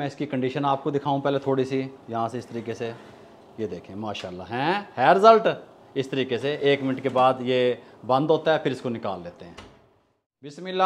मैं इसकी कंडीशन आपको दिखाऊं पहले थोड़ी सी यहाँ से इस तरीके से ये देखें माशाल्लाह हैं है रिज़ल्ट इस तरीके से एक मिनट के बाद ये बंद होता है फिर इसको निकाल लेते हैं बिसमीम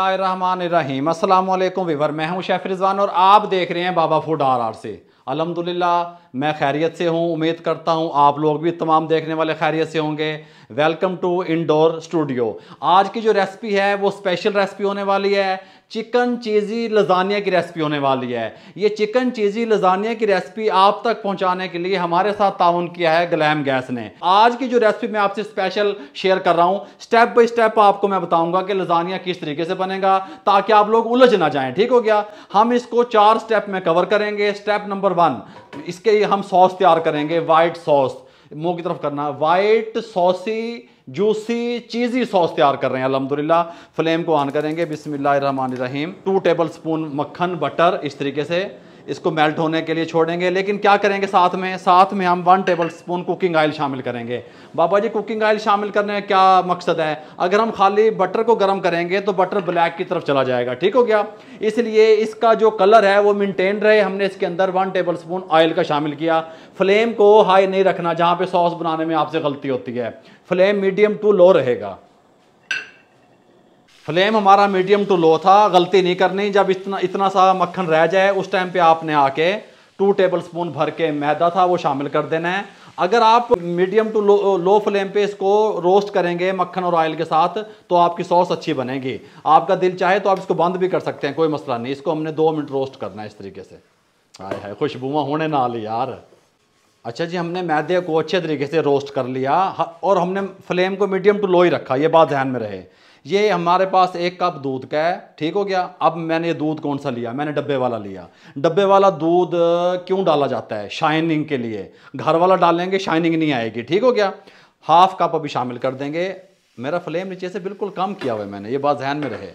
अल्लाम वीवर मैं हूँ शेफ़ रिजवान और आप देख रहे हैं बाबा फूड आर आर से अलहमदिल्ला मैं खैरियत से हूँ उम्मीद करता हूँ आप लोग भी तमाम देखने वाले खैरियत से होंगे वेलकम टू इंडोर स्टूडियो आज की जो रेसिपी है वो स्पेशल रेसिपी होने वाली है चिकन चीज़ी लजानिया की रेसिपी होने वाली है ये चिकन चीज़ी लजानिया की रेसिपी आप तक पहुंचाने के लिए हमारे साथ ताउन किया है ग्लैम गैस ने आज की जो रेसिपी मैं आपसे स्पेशल शेयर कर रहा हूँ स्टेप बाय स्टेप आपको मैं बताऊंगा कि लजानिया किस तरीके से बनेगा ताकि आप लोग उलझ ना जाएं ठीक हो गया हम इसको चार स्टेप में कवर करेंगे स्टेप नंबर वन इसके हम सॉस तैयार करेंगे वाइट सॉस मुंह की तरफ करना white saucy juicy cheesy sauce तैयार कर रहे हैं अलहमदिल्ला फ्लेम को ऑन करेंगे बिसमिल्लर रहीम टू टेबल स्पून मक्खन बटर इस तरीके से इसको मेल्ट होने के लिए छोड़ेंगे लेकिन क्या करेंगे साथ में साथ में हम one tablespoon cooking oil शामिल करेंगे बाबा जी कुकिंग ऑयल शामिल करने का क्या मकसद है अगर हम खाली बटर को गर्म करेंगे तो बटर ब्लैक की तरफ चला जाएगा ठीक हो गया इसलिए इसका जो कलर है वो मेनटेन रहे हमने इसके अंदर वन टेबल स्पून ऑयल का शामिल किया फ्लेम को हाई नहीं रखना जहाँ पर सॉस बनाने में आपसे गलती होती है फ्लेम मीडियम टू लो रहेगा फ्लेम हमारा मीडियम टू लो था गलती नहीं करनी जब इतना इतना सा मक्खन रह जाए उस टाइम पे आपने आके टू टेबल स्पून भर के मैदा था वो शामिल कर देना है अगर आप medium to low low flame पे इसको रोस्ट करेंगे मक्खन और ऑयल के साथ तो आपकी सॉस अच्छी बनेगी आपका दिल चाहे तो आप इसको बंद भी कर सकते हैं कोई मसला नहीं इसको हमने दो मिनट रोस्ट करना है इस तरीके से हाय हाय खुशबुआ होने ना ली यार अच्छा जी हमने मैदे को अच्छे तरीके से रोस्ट कर लिया और हमने फ्लेम को मीडियम टू लो ही रखा ये बात ध्यान में रहे ये हमारे पास एक कप दूध का है ठीक हो गया अब मैंने दूध कौन सा लिया मैंने डब्बे वाला लिया डब्बे वाला दूध क्यों डाला जाता है शाइनिंग के लिए घर वाला डालेंगे शाइनिंग नहीं आएगी ठीक हो गया हाफ कप अभी शामिल कर देंगे मेरा फ्लेम नीचे से बिल्कुल कम किया हुआ है मैंने ये बात जहन में रहे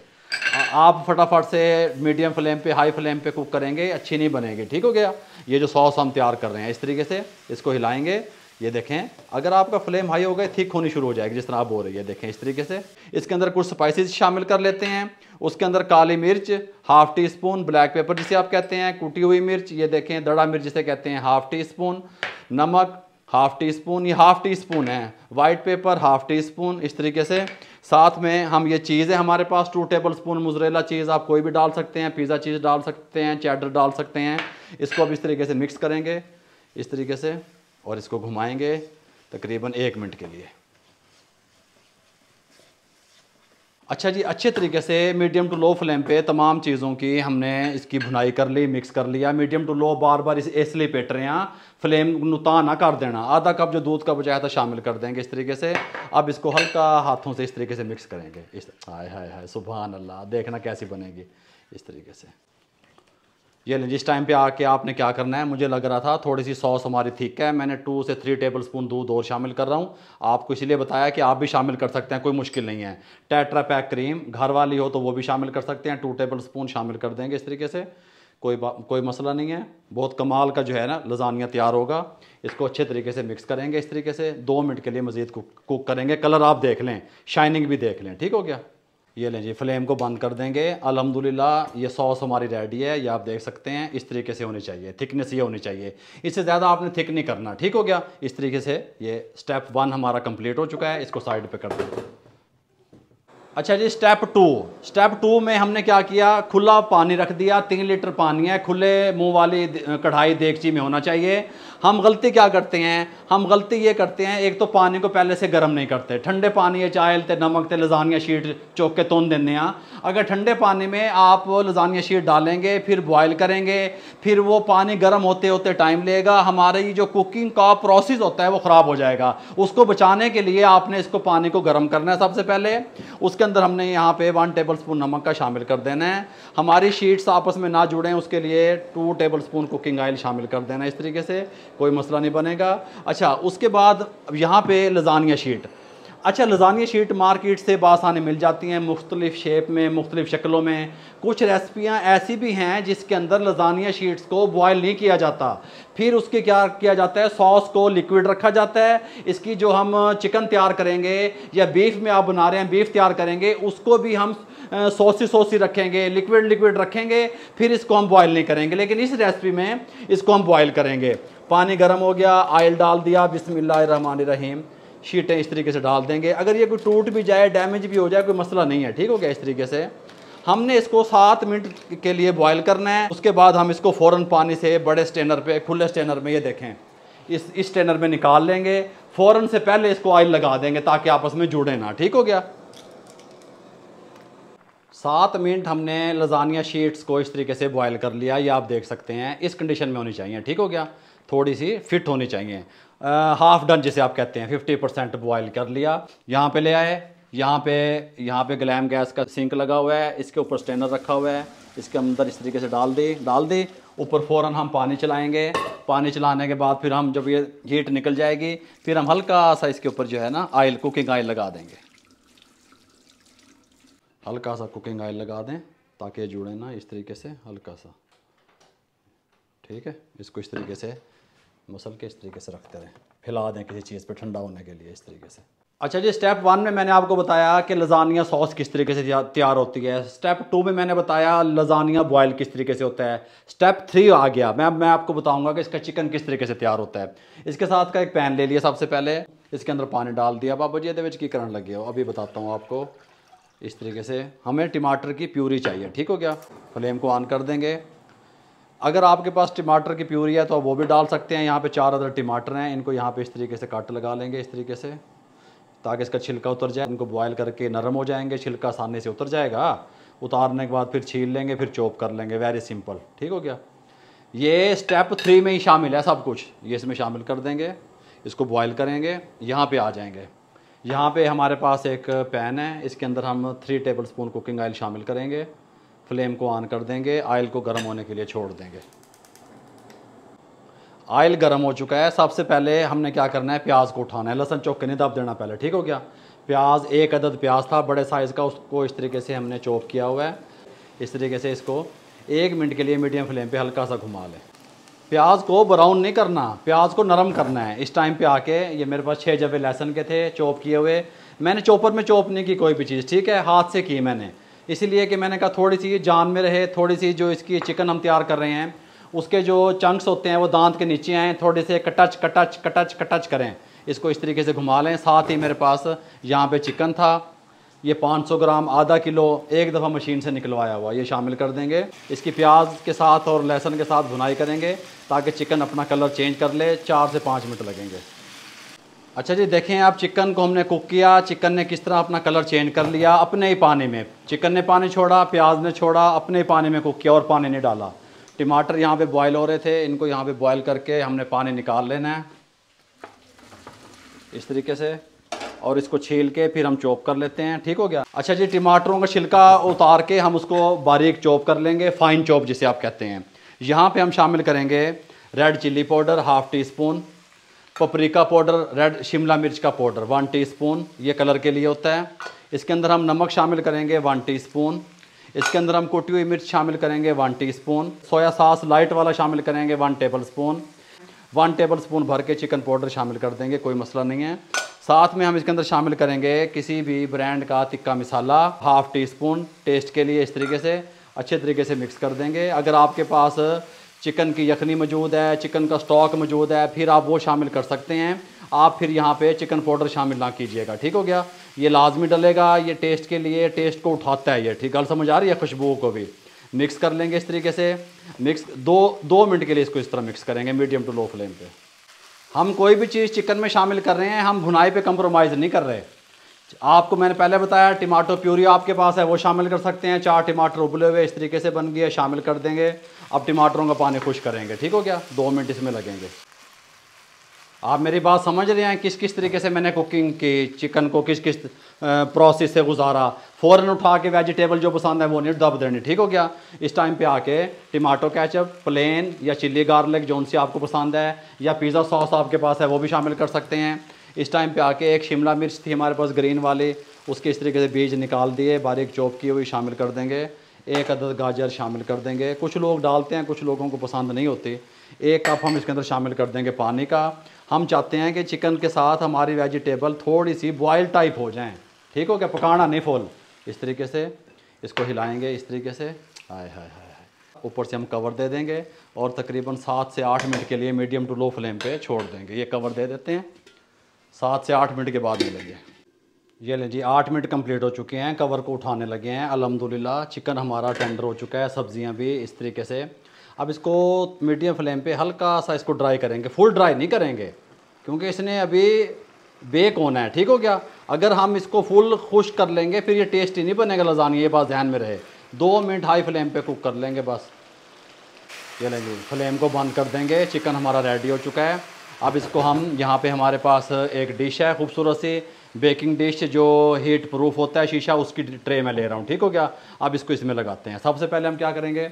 आप फटाफट से मीडियम फ्लेम पे हाई फ्लेम पे कुक करेंगे अच्छी नहीं बनेंगे ठीक हो गया ये जो सॉस हम तैयार कर रहे हैं इस तरीके से इसको हिलाएंगे ये देखें अगर आपका फ्लेम हाई हो गए थिक होनी शुरू हो जाएगी जिस तरह आप बोल रही है देखें इस तरीके से इसके अंदर कुछ स्पाइसेस शामिल कर लेते हैं उसके अंदर काली मिर्च half teaspoon black pepper जिसे आप कहते हैं कुटी हुई मिर्च ये देखें दड़ा मिर्च जिसे कहते हैं हाफ टी स्पून नमक हाफ टी स्पून ये हाफ टी स्पून है white pepper half teaspoon इस तरीके से साथ में हम ये चीज़ है हमारे पास two tablespoon mozzarella cheese आप कोई भी डाल सकते हैं पिज़्ज़ा चीज़ डाल सकते हैं चैटर डाल सकते हैं इसको अब इस तरीके से मिक्स करेंगे इस तरीके से और इसको घुमाएंगे तकरीबन एक मिनट के लिए अच्छा जी अच्छे तरीके से मीडियम टू लो फ्लेम पे तमाम चीज़ों की हमने इसकी भुनाई कर ली मिक्स कर लिया मीडियम टू लो बार बार इस इसलिए पेट रहे हैं फ्लेम नुता ना कर देना आधा कप जो दूध का बचाया था शामिल कर देंगे इस तरीके से अब इसको हल्का हाथों से इस तरीके से मिक्स करेंगे इस हाय हाय हाय सुबह अल्लाह देखना कैसी बनेगी इस तरीके से ये लें जिस टाइम पे आके आपने क्या करना है मुझे लग रहा था थोड़ी सी सॉस हमारी थिक है मैंने टू से थ्री टेबल स्पून दूध और शामिल कर रहा हूँ आपको इसलिए बताया कि आप भी शामिल कर सकते हैं कोई मुश्किल नहीं है टैट्रा पैक क्रीम घर वाली हो तो वो भी शामिल कर सकते हैं टू टेबल स्पून शामिल कर देंगे इस तरीके से कोई कोई मसला नहीं है बहुत कमाल का जो है ना लजानिया तैयार होगा इसको अच्छे तरीके से मिक्स करेंगे इस तरीके से दो मिनट के लिए मज़ीद कुक करेंगे कलर आप देख लें शाइनिंग भी देख लें ठीक हो गया ये लें जी फ्लेम को बंद कर देंगे अलहमदिल्ला ये सॉस हमारी रेडी है ये आप देख सकते हैं इस तरीके से होनी चाहिए थिकनेस ये होनी चाहिए इससे ज़्यादा आपने थिक नहीं करना ठीक हो गया इस तरीके से ये स्टेप वन हमारा कंप्लीट हो चुका है इसको साइड पे कर दें अच्छा जी स्टेप टू स्टेप टू में हमने क्या किया खुला पानी रख दिया तीन लीटर पानी है खुले मुंह वाली कढ़ाई देगची में होना चाहिए हम गलती क्या करते हैं हम गलती ये करते हैं एक तो पानी को पहले से गर्म नहीं करते ठंडे पानी या चाय ते नमक ते लजानिया शीट चौक के तोन देने हैं अगर ठंडे पानी में आप लजानिया शीट डालेंगे फिर बॉयल करेंगे फिर वो पानी गर्म होते होते टाइम लेगा हमारे ये जो कुकिंग का प्रोसेस होता है वो ख़राब हो जाएगा उसको बचाने के लिए आपने इसको पानी को गर्म करना है सबसे पहले उसके अंदर हमने यहाँ पे वन टेबल स्पून नमक का शामिल कर देना है हमारी शीट्स आपस में ना जुड़ें उसके लिए two tablespoon cooking oil शामिल कर देना इस तरीके से कोई मसला नहीं बनेगा अच्छा उसके बाद यहाँ पे लजानिया शीट अच्छा लजानिया शीट मार्केट से बासानी मिल जाती हैं मुख्तलिफ़ शेप में मुख्तलिफ़ शक्लों में कुछ रेसिपियाँ ऐसी भी हैं जिसके अंदर लजानिया शीट्स को बॉयल नहीं किया जाता फिर उसके क्या किया जाता है सॉस को लिक्विड रखा जाता है इसकी जो हम चिकन तैयार करेंगे या बीफ में आप बना रहे हैं बीफ तैयार करेंगे उसको भी हम सोसी सोसी रखेंगे लिक्विड लिक्विड रखेंगे फिर इसको हम बॉयल नहीं करेंगे लेकिन इस रेसिपी में इसको हम बॉयल करेंगे पानी गर्म हो गया आयल डाल दिया रहीम शीटें इस तरीके से डाल देंगे अगर ये कोई टूट भी जाए डैमेज भी हो जाए कोई मसला नहीं है ठीक हो गया इस तरीके से हमने इसको सात मिनट के लिए बॉयल करना है उसके बाद हम इसको फ़ौरन पानी से बड़े स्टेनर पे खुले स्टेनर में ये देखें इस इस स्टेनर में निकाल लेंगे फ़ौरन से पहले इसको ऑयल लगा देंगे ताकि आपस में जुड़े ना ठीक हो गया सात मिनट हमने लजानिया शीट्स को इस तरीके से बॉयल कर लिया ये आप देख सकते हैं इस कंडीशन में होनी चाहिए ठीक हो गया थोड़ी सी फिट होनी चाहिए हाफ डन जिसे आप कहते हैं फिफ्टी परसेंट बॉयल कर लिया यहाँ पे ले आए यहाँ पे यहाँ पे ग्लैम गैस का सिंक लगा हुआ है इसके ऊपर स्टेनर रखा हुआ है इसके अंदर इस तरीके से डाल दी डाल दी ऊपर फ़ौरन हम पानी चलाएंगे पानी चलाने के बाद फिर हम जब ये हीट निकल जाएगी फिर हम हल्का सा इसके ऊपर जो है ना आयल कुकिंग आयल लगा देंगे हल्का सा कुकिंग आयल लगा दें ताकि जुड़े ना इस तरीके से हल्का सा ठीक है इसको इस तरीके से मसल के इस तरीके से रखते रहें फैला दें किसी चीज़ पर ठंडा होने के लिए इस तरीके से अच्छा जी स्टेप वन में मैंने आपको बताया कि लजानिया सॉस किस तरीके से तैयार होती है स्टेप टू में मैंने बताया लजानिया बॉयल किस तरीके से होता है स्टेप थ्री आ गया मैं मैं आपको बताऊंगा कि इसका चिकन किस तरीके से तैयार होता है इसके साथ का एक पैन ले लिया सबसे पहले इसके अंदर पानी डाल दिया बाबा जी ये की करण लगी हो अभी बताता हूँ आपको इस तरीके से हमें टमाटर की प्यूरी चाहिए ठीक हो गया फ्लेम को ऑन कर देंगे अगर आपके पास टमाटर की प्यूरी है तो आप वो भी डाल सकते हैं यहाँ पे चार अदर टमाटर हैं इनको यहाँ पे इस तरीके से काट लगा लेंगे इस तरीके से ताकि इसका छिलका उतर जाए इनको बॉयल करके नरम हो जाएंगे छिलका आसानी से उतर जाएगा उतारने के बाद फिर छील लेंगे फिर चॉप कर लेंगे वेरी सिंपल ठीक हो गया ये स्टेप थ्री में ही शामिल है सब कुछ ये इसमें शामिल कर देंगे इसको बॉयल करेंगे यहाँ पे आ जाएंगे यहाँ पे हमारे पास एक पैन है इसके अंदर हम three tablespoon cooking oil शामिल करेंगे फ्लेम को ऑन कर देंगे आयल को गर्म होने के लिए छोड़ देंगे आयल गर्म हो चुका है सबसे पहले हमने क्या करना है प्याज को उठाना है लहसन चौक के नहीं दब देना पहले ठीक हो गया प्याज एक अदद प्याज था बड़े साइज़ का उसको इस तरीके से हमने चॉप किया हुआ है इस तरीके से इसको एक मिनट के लिए मीडियम फ्लेम पे हल्का सा घुमा लें प्याज को ब्राउन नहीं करना प्याज को नरम करना है इस टाइम पे आके ये मेरे पास छः जबे लहसन के थे चॉप किए हुए मैंने चॉपर में चॉप नहीं की कोई भी चीज़ ठीक है हाथ से की मैंने इसीलिए कि मैंने कहा थोड़ी सी जान में रहे थोड़ी सी जो इसकी चिकन हम तैयार कर रहे हैं उसके जो चंक्स होते हैं वो दांत के नीचे आएँ थोड़े से कटच कटच कटच कटच करें इसको इस तरीके से घुमा लें साथ ही मेरे पास यहाँ पे चिकन था ये 500 ग्राम आधा किलो एक दफ़ा मशीन से निकलवाया हुआ ये शामिल कर देंगे इसकी प्याज के साथ और लहसुन के साथ भुनाई करेंगे ताकि चिकन अपना कलर चेंज कर ले चार से पाँच मिनट लगेंगे अच्छा जी देखें आप चिकन को हमने कुक किया चिकन ने किस तरह अपना कलर चेंज कर लिया अपने ही पानी में चिकन ने पानी छोड़ा प्याज ने छोड़ा अपने ही पानी में कुक किया और पानी नहीं डाला टमाटर यहाँ पे बॉयल हो रहे थे इनको यहाँ पे बॉयल करके हमने पानी निकाल लेना है इस तरीके से और इसको छील के फिर हम चॉप कर लेते हैं ठीक हो गया अच्छा जी टमाटरों का छिलका उतार के हम उसको बारीक चॉप कर लेंगे फाइन चॉप जिसे आप कहते हैं यहाँ पर हम शामिल करेंगे red chilli powder half teaspoon paprika powder red शिमला मिर्च का पाउडर वन टीस्पून ये कलर के लिए होता है इसके अंदर हम नमक शामिल करेंगे वन टीस्पून इसके अंदर हम कुटी हुई मिर्च शामिल करेंगे वन टीस्पून सोया सास लाइट वाला शामिल करेंगे one tablespoon one tablespoon भर के चिकन पाउडर शामिल कर देंगे कोई मसला नहीं है साथ में हम इसके अंदर शामिल करेंगे किसी भी ब्रांड का tikka masala half teaspoon taste के लिए इस तरीके से अच्छे तरीके से मिक्स कर देंगे अगर आपके पास चिकन की यखनी मौजूद है चिकन का स्टॉक मौजूद है फिर आप वो शामिल कर सकते हैं आप फिर यहाँ पे चिकन पाउडर शामिल ना कीजिएगा ठीक हो गया ये लाजमी डलेगा ये टेस्ट के लिए टेस्ट को उठाता है ये ठीक गल समझ आ रही है खुशबू को भी मिक्स कर लेंगे इस तरीके से मिक्स दो दो मिनट के लिए इसको इस तरह मिक्स करेंगे मीडियम टू लो फ्लेम पे हम कोई भी चीज़ चिकन में शामिल कर रहे हैं हम भुनाई पे कंप्रोमाइज़ नहीं कर रहे आपको मैंने पहले बताया टमाटो प्यूरी आपके पास है वो शामिल कर सकते हैं चार टमाटर उबले हुए इस तरीके से बन गए शामिल कर देंगे अब टमाटरों का पानी खुश करेंगे ठीक हो गया दो मिनट इसमें लगेंगे आप मेरी बात समझ रहे हैं किस किस तरीके से मैंने कुकिंग की चिकन को किस किस प्रोसेस से गुजारा फ़ौरन उठा के वेजिटेबल जो पसंद है वो नहीं दब देने ठीक हो गया इस टाइम पे आके टमाटो कैचअप प्लेन या चिल्ली गार्लिक जोन सी आपको पसंद है या पिज़्ज़ा सॉस आपके पास है वो भी शामिल कर सकते हैं इस टाइम पे आके एक शिमला मिर्च थी हमारे पास ग्रीन वाली उसके इस तरीके से बीज निकाल दिए बारीक चॉप किए हुए शामिल कर देंगे एक अदद गाजर शामिल कर देंगे कुछ लोग डालते हैं कुछ लोगों को पसंद नहीं होती एक कप हम इसके अंदर शामिल कर देंगे पानी का हम चाहते हैं कि चिकन के साथ हमारी वेजिटेबल थोड़ी सी बॉयल टाइप हो जाएँ ठीक हो क्या पकाना नहीं फूल इस तरीके से इसको हिलाएंगे इस तरीके से हाय हाय हाय ऊपर से हम कवर दे देंगे और तकरीबन सात से आठ मिनट के लिए मीडियम टू लो फ्लेम पे छोड़ देंगे ये कवर दे देते हैं सात से आठ मिनट के बाद मिलेंगे ये लें जी आठ मिनट कंप्लीट हो चुके हैं कवर को उठाने लगे हैं अलहमदिल्ला चिकन हमारा टेंडर हो चुका है सब्जियां भी इस तरीके से अब इसको मीडियम फ्लेम पे हल्का सा इसको ड्राई करेंगे फुल ड्राई नहीं करेंगे क्योंकि इसने अभी बेक होना है ठीक हो गया अगर हम इसको फुल खुश कर लेंगे फिर ये टेस्टी नहीं बनेगा लजानी ये बात ध्यान में रहे दो मिनट हाई फ्लेम पर कुक कर लेंगे बस ये जी फ्लेम को बंद कर देंगे चिकन हमारा रेडी हो चुका है अब इसको हम यहाँ पे हमारे पास एक डिश है खूबसूरत सी बेकिंग डिश जो हीट प्रूफ होता है शीशा उसकी ट्रे में ले रहा हूँ ठीक हो गया अब इसको इसमें लगाते हैं सबसे पहले हम क्या करेंगे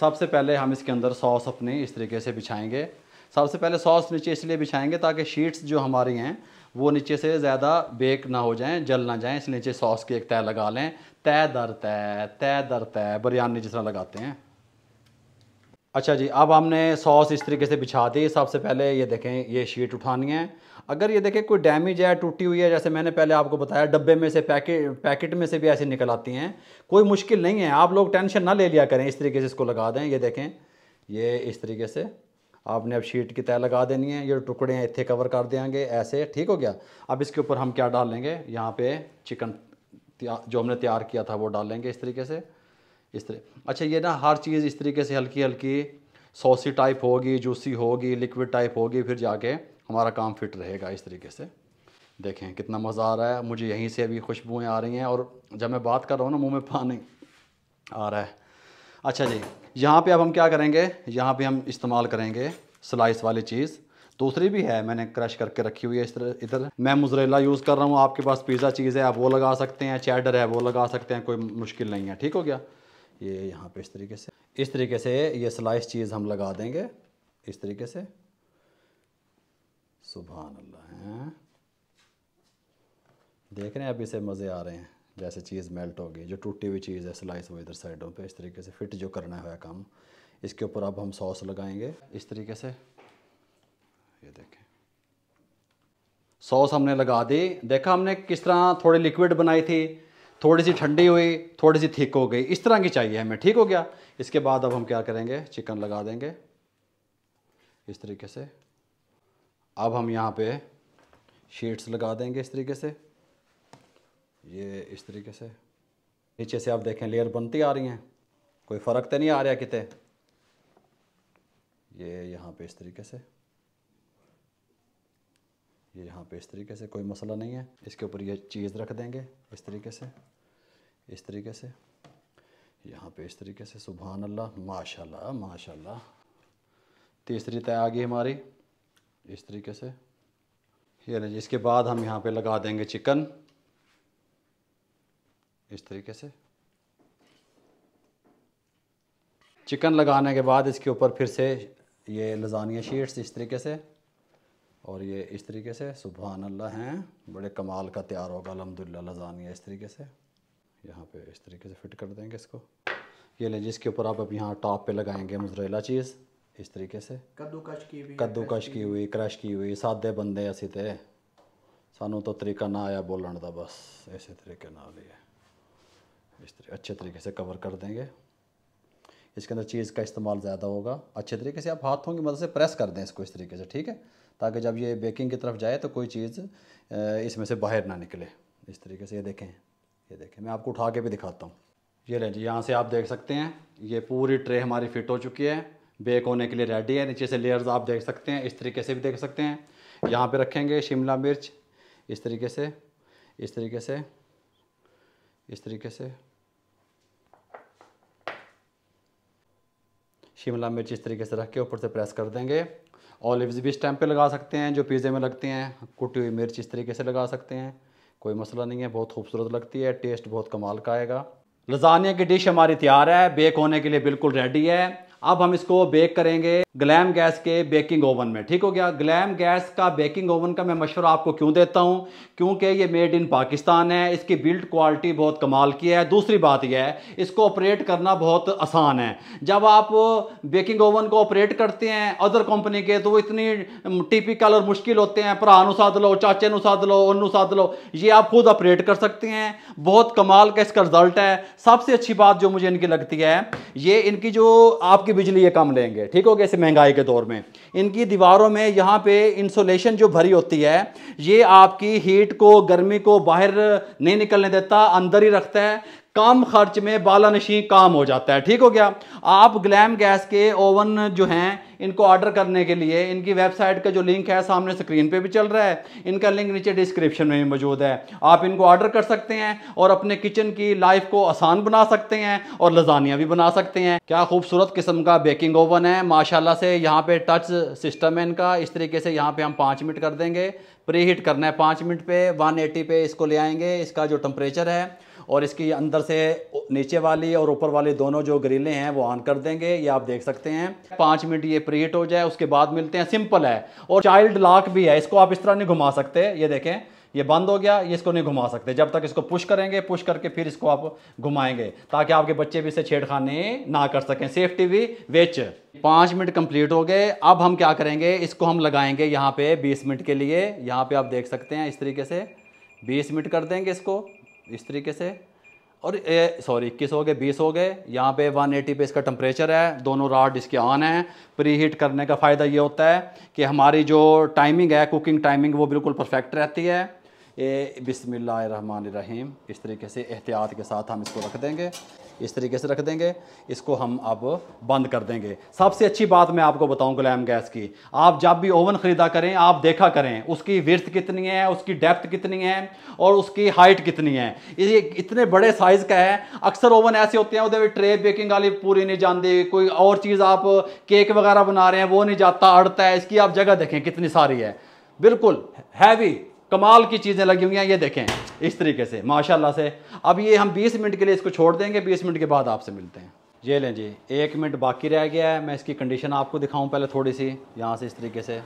सबसे पहले हम इसके अंदर सॉस अपनी इस तरीके से बिछाएंगे सबसे पहले सॉस नीचे इसलिए बिछाएंगे ताकि शीट्स जो हमारी हैं वो नीचे से ज़्यादा बेक ना हो जाएं जल ना जाएं इसलिए नीचे सॉस की एक तय लगा लें तय दर तय तय दर तय बिरयानी जिस तरह लगाते हैं अच्छा जी अब हमने सॉस इस तरीके से बिछा दी सबसे पहले ये देखें ये शीट उठानी है अगर ये देखें कोई डैमेज है टूटी हुई है जैसे मैंने पहले आपको बताया डब्बे में से पैकेट पैकेट में से भी ऐसी निकल आती हैं कोई मुश्किल नहीं है आप लोग टेंशन ना ले लिया करें इस तरीके से इसको लगा दें ये देखें ये इस तरीके से आपने अब शीट की तय लगा देनी है ये टुकड़े हैं इतने कवर कर देंगे ऐसे ठीक हो गया अब इसके ऊपर हम क्या डालेंगे यहाँ पे चिकन जो हमने तैयार किया था वो डालेंगे इस तरीके से इस तरह अच्छा ये ना हर चीज़ इस तरीके से हल्की हल्की सॉसी टाइप होगी जूसी होगी लिक्विड टाइप होगी फिर जाके हमारा काम फिट रहेगा इस तरीके से देखें कितना मज़ा आ रहा है मुझे यहीं से अभी खुशबुएँ आ रही हैं और जब मैं बात कर रहा हूँ ना मुँह में पानी आ रहा है अच्छा जी यहाँ पे अब हम क्या करेंगे यहाँ पे हम इस्तेमाल करेंगे स्लाइस वाली चीज़ दूसरी भी है मैंने क्रश करके रखी हुई है इस तरह इधर मैं मुजरेला यूज़ कर रहा हूँ आपके पास पिज़्ज़ा चीज़ है आप वो लगा सकते हैं चैडर है वो लगा सकते हैं कोई मुश्किल नहीं है ठीक हो गया ये यहाँ पे इस तरीके से इस तरीके से ये स्लाइस चीज़ हम लगा देंगे इस तरीके से सुबह अल्लाह हैं देख रहे हैं अब इसे मज़े आ रहे हैं जैसे चीज़ मेल्ट हो गई जो टूटी हुई चीज़ है स्लाइस वो इधर साइडों पे तो इस तरीके से फिट जो करना है काम इसके ऊपर अब हम सॉस लगाएंगे इस तरीके से ये देखें सॉस हमने लगा दी देखा हमने किस तरह थोड़ी लिक्विड बनाई थी थोड़ी सी ठंडी हुई थोड़ी सी थिक हो गई इस तरह की चाहिए हमें ठीक हो गया इसके बाद अब हम क्या करेंगे चिकन लगा देंगे इस तरीके से अब हम यहाँ पे शीट्स लगा देंगे इस तरीके से ये इस तरीके से नीचे से आप देखें लेयर बनती आ रही हैं कोई फ़र्क तो नहीं आ रहा कितने ये यहाँ पे इस तरीके से ये यहाँ पे इस तरीके से कोई मसला नहीं है इसके ऊपर ये चीज़ रख देंगे इस तरीके से इस तरीके से यहाँ पे इस तरीके से सुबहान अल्लाह माशाल्लाह माशाल्लाह तीसरी तय आ गई हमारी इस तरीके से ये लीजिए इसके बाद हम यहाँ पे लगा देंगे चिकन इस तरीके से चिकन लगाने के बाद इसके ऊपर फिर से ये लजानिया शीट्स इस तरीके से और ये इस तरीके से सुबह अल्लाह हैं बड़े कमाल का तैयार होगा अलहमदिल्ला लजानिया इस तरीके से यहाँ पे इस तरीके से फिट कर देंगे इसको ये लें जिसके ऊपर आप अब यहाँ टॉप पे लगाएंगे मुजरेला चीज़ इस तरीके से कद्दूकश की हुई कद्दूकश की हुई क्रश की हुई सादे बंदे ऐसे थे सानू तो तरीका ना आया बोलन का बस इस तरीके ना लिए इस तरी अच्छे तरीके से कवर कर देंगे इसके अंदर चीज़ का इस्तेमाल ज़्यादा होगा अच्छे तरीके से आप हाथों की मदद से प्रेस कर दें इसको इस तरीके से ठीक है ताकि जब ये बेकिंग की तरफ जाए तो कोई चीज़ इसमें से बाहर ना निकले इस तरीके से ये देखें ये देखें मैं आपको उठा के भी दिखाता हूँ ये लें जी यहाँ से आप देख सकते हैं ये पूरी ट्रे हमारी फिट हो चुकी है बेक होने के लिए रेडी है नीचे से लेयर्स आप देख सकते हैं इस तरीके से भी देख सकते हैं यहाँ पे रखेंगे शिमला मिर्च इस तरीके से इस तरीके से इस तरीके से शिमला मिर्च इस तरीके से रख के ऊपर से प्रेस कर देंगे ऑलिव्स भी इस टाइम पर लगा सकते हैं जो पिज़्ज़े में लगते हैं कुटी हुई मिर्च इस तरीके से लगा सकते हैं कोई मसला नहीं है बहुत खूबसूरत लगती है टेस्ट बहुत कमाल का आएगा लजानिया की डिश हमारी तैयार है बेक होने के लिए बिल्कुल रेडी है अब हम इसको बेक करेंगे ग्लैम गैस के बेकिंग ओवन में ठीक हो गया ग्लैम गैस का बेकिंग ओवन का मैं मशवरा आपको क्यों देता हूँ क्योंकि ये मेड इन पाकिस्तान है इसकी बिल्ड क्वालिटी बहुत कमाल की है दूसरी बात यह है इसको ऑपरेट करना बहुत आसान है जब आप बेकिंग ओवन को ऑपरेट करते हैं अदर कंपनी के तो वो इतनी टिपिकल और मुश्किल होते हैं भरा साध लो चाचे साध लो साध लो ये आप खुद ऑपरेट कर सकते हैं बहुत कमाल का इसका रिजल्ट है सबसे अच्छी बात जो मुझे इनकी लगती है ये इनकी जो आपकी बिजली ये कम लेंगे ठीक हो गया इसे महंगाई के दौर में इनकी दीवारों में यहाँ पे इंसुलेशन जो भरी होती है ये आपकी हीट को गर्मी को बाहर नहीं निकलने देता अंदर ही रखता है कम खर्च में बालानशी काम हो जाता है ठीक हो गया आप ग्लैम गैस के ओवन जो हैं इनको ऑर्डर करने के लिए इनकी वेबसाइट का जो लिंक है सामने स्क्रीन पे भी चल रहा है इनका लिंक नीचे डिस्क्रिप्शन में भी मौजूद है आप इनको ऑर्डर कर सकते हैं और अपने किचन की लाइफ को आसान बना सकते हैं और लजानिया भी बना सकते हैं क्या खूबसूरत किस्म का बेकिंग ओवन है माशाला से यहाँ पे टच सिस्टम है इनका इस तरीके से यहाँ पे हम पाँच मिनट कर देंगे प्री हीट करना है पाँच मिनट पे वन पे इसको ले आएंगे इसका जो टम्परेचर है और इसके अंदर से नीचे वाली और ऊपर वाली दोनों जो ग्रिले हैं वो ऑन कर देंगे ये आप देख सकते हैं पाँच मिनट ये प्रीट हो जाए उसके बाद मिलते हैं सिंपल है और चाइल्ड लॉक भी है इसको आप इस तरह नहीं घुमा सकते ये देखें ये बंद हो गया ये इसको नहीं घुमा सकते जब तक इसको पुश करेंगे पुश करके फिर इसको आप घुमाएंगे ताकि आपके बच्चे भी इसे छेड़खानी ना कर सकें सेफ्टी भी वेच पाँच मिनट कंप्लीट हो गए अब हम क्या करेंगे इसको हम लगाएंगे यहाँ पे बीस मिनट के लिए यहाँ पे आप देख सकते हैं इस तरीके से बीस मिनट कर देंगे इसको इस तरीके से और सॉरी इक्कीस हो गए बीस हो गए यहाँ पे 180 पे इसका टम्परेचर है दोनों राड इसके ऑन है प्री हीट करने का फ़ायदा ये होता है कि हमारी जो टाइमिंग है कुकिंग टाइमिंग वो बिल्कुल परफेक्ट रहती है ए बिसमीम इस तरीके से एहतियात के साथ हम इसको रख देंगे इस तरीके से रख देंगे इसको हम अब बंद कर देंगे सबसे अच्छी बात मैं आपको बताऊं गुलाम गैस की आप जब भी ओवन ख़रीदा करें आप देखा करें उसकी विर्थ कितनी है उसकी डेप्थ कितनी है और उसकी हाइट कितनी है ये इतने बड़े साइज़ का है अक्सर ओवन ऐसे होते हैं उधर ट्रे बेकिंग वाली पूरी नहीं जानती कोई और चीज़ आप केक वगैरह बना रहे हैं वो नहीं जाता अड़ता है इसकी आप जगह देखें कितनी सारी है बिल्कुल हैवी कमाल की चीज़ें लगी हुई हैं ये देखें इस तरीके से माशाल्लाह से अब ये हम 20 मिनट के लिए इसको छोड़ देंगे 20 मिनट के बाद आपसे मिलते हैं ये लें जी एक मिनट बाकी रह गया है मैं इसकी कंडीशन आपको दिखाऊं पहले थोड़ी सी यहाँ से इस तरीके से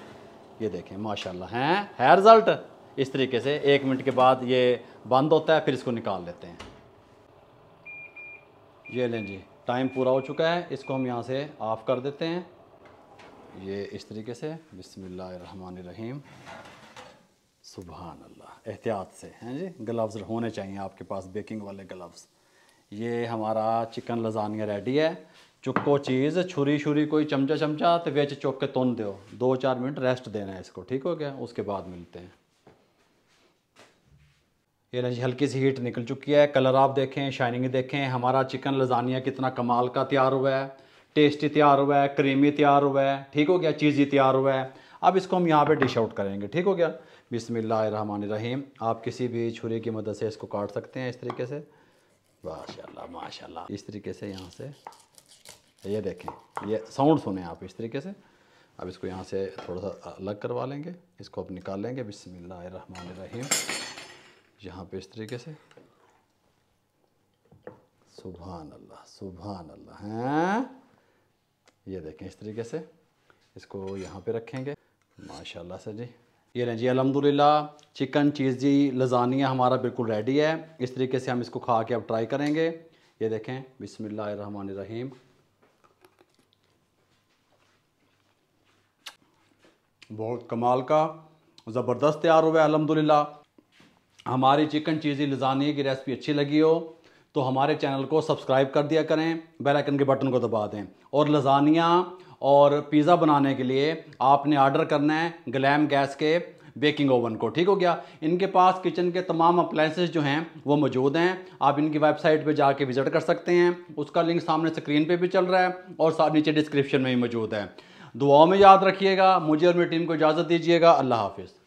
ये देखें माशाल्लाह हैं है रिज़ल्ट इस तरीके से एक मिनट के बाद ये बंद होता है फिर इसको निकाल लेते हैं ये लें जी टाइम पूरा हो चुका है इसको हम यहाँ से ऑफ़ कर देते हैं ये इस तरीके से बिसमीम सुबह अल्लाह एहतियात से हैं जी ग्लव्स होने चाहिए आपके पास बेकिंग वाले ग्लव्स ये हमारा चिकन लजानिया रेडी है चुको चीज़ छुरी छुरी कोई चमचा चमचा तो बेच चुक के तुन दो दो चार मिनट रेस्ट देना है इसको ठीक हो गया उसके बाद मिलते हैं ये ना जी हल्की सी हीट निकल चुकी है कलर आप देखें शाइनिंग देखें हमारा चिकन लजानिया कितना कमाल का तैयार हुआ है टेस्टी तैयार हुआ है क्रीमी तैयार हुआ है ठीक हो गया चीज़ी तैयार हुआ है अब इसको हम यहाँ पे डिश आउट करेंगे ठीक हो गया बिसमीम आप किसी भी छुरी की मदद से इसको काट सकते हैं इस तरीके से माशा माशा इस तरीके से यहाँ से ये देखें ये साउंड सुने आप इस तरीके से अब इसको यहाँ से थोड़ा सा अलग करवा लेंगे इसको अब निकाल लेंगे बिसमीम यहाँ पे इस तरीके से सुबहान अल्लाह सुबहान अल्लाह हैं ये देखें इस तरीके से इसको यहाँ पे रखेंगे माशाल्लाह से जी ये लें जी अलहमदिल्ला चिकन चीज़ी लजानिया हमारा बिल्कुल रेडी है इस तरीके से हम इसको खा के अब ट्राई करेंगे ये देखें बिसमिल्ल रहीम बहुत कमाल का ज़बरदस्त तैयार हुआ है अलहमदिल्ला हमारी चिकन चीज़ी लजानिया की रेसिपी अच्छी लगी हो तो हमारे चैनल को सब्सक्राइब कर दिया करें बेल आइकन के बटन को दबा दें और लजानिया और पिज़्ज़ा बनाने के लिए आपने ऑर्डर करना है ग्लैम गैस के बेकिंग ओवन को ठीक हो गया इनके पास किचन के तमाम अप्लाइंसेज जो हैं वो मौजूद हैं आप इनकी वेबसाइट पे जाके विज़िट कर सकते हैं उसका लिंक सामने स्क्रीन पे भी चल रहा है और नीचे डिस्क्रिप्शन में भी मौजूद है दुआओं में याद रखिएगा मुझे और मेरी टीम को इजाज़त दीजिएगा अल्लाह हाफिज़